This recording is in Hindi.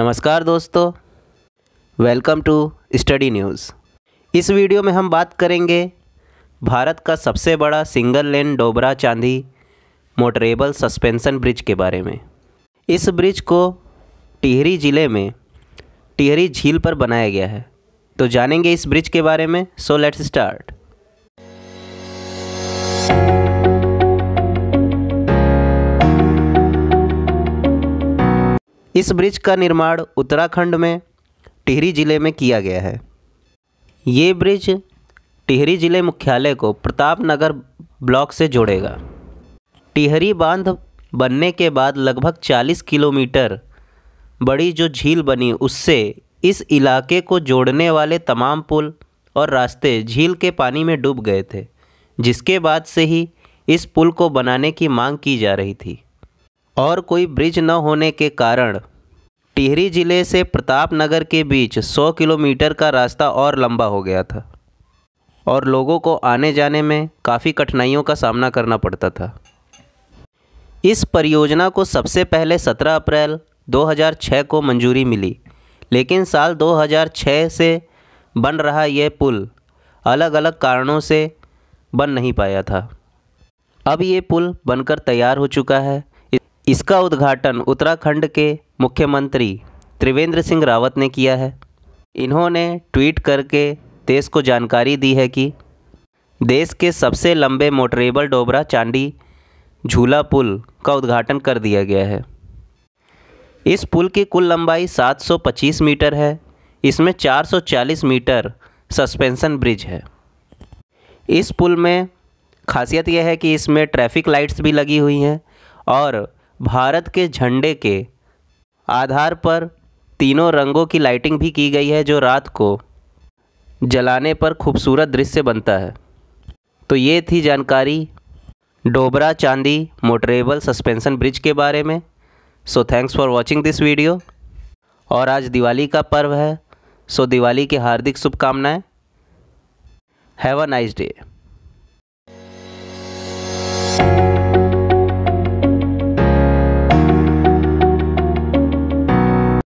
नमस्कार दोस्तों वेलकम टू स्टडी न्यूज़ इस वीडियो में हम बात करेंगे भारत का सबसे बड़ा सिंगल लेन डोबरा चांदी मोटरेबल सस्पेंशन ब्रिज के बारे में इस ब्रिज को टिहरी ज़िले में टिहरी झील पर बनाया गया है तो जानेंगे इस ब्रिज के बारे में सो लेट्स स्टार्ट इस ब्रिज का निर्माण उत्तराखंड में टिहरी ज़िले में किया गया है ये ब्रिज टिहरी ज़िले मुख्यालय को प्रताप नगर ब्लॉक से जोड़ेगा टिहरी बांध बनने के बाद लगभग 40 किलोमीटर बड़ी जो झील बनी उससे इस इलाके को जोड़ने वाले तमाम पुल और रास्ते झील के पानी में डूब गए थे जिसके बाद से ही इस पुल को बनाने की मांग की जा रही थी और कोई ब्रिज न होने के कारण टिहरी जिले से प्रताप नगर के बीच 100 किलोमीटर का रास्ता और लंबा हो गया था और लोगों को आने जाने में काफ़ी कठिनाइयों का सामना करना पड़ता था इस परियोजना को सबसे पहले 17 अप्रैल 2006 को मंजूरी मिली लेकिन साल 2006 से बन रहा यह पुल अलग अलग कारणों से बन नहीं पाया था अब ये पुल बनकर तैयार हो चुका है इसका उद्घाटन उत्तराखंड के मुख्यमंत्री त्रिवेंद्र सिंह रावत ने किया है इन्होंने ट्वीट करके देश को जानकारी दी है कि देश के सबसे लंबे मोटरेबल डोबरा चांडी झूला पुल का उद्घाटन कर दिया गया है इस पुल की कुल लंबाई 725 मीटर है इसमें 440 मीटर सस्पेंशन ब्रिज है इस पुल में खासियत यह है कि इसमें ट्रैफिक लाइट्स भी लगी हुई हैं और भारत के झंडे के आधार पर तीनों रंगों की लाइटिंग भी की गई है जो रात को जलाने पर खूबसूरत दृश्य बनता है तो ये थी जानकारी डोबरा चांदी मोटरेबल सस्पेंशन ब्रिज के बारे में so thanks for watching this video और आज दिवाली का पर्व है सो दिवाली की हार्दिक शुभकामनाएँ हैव अ नाइस डे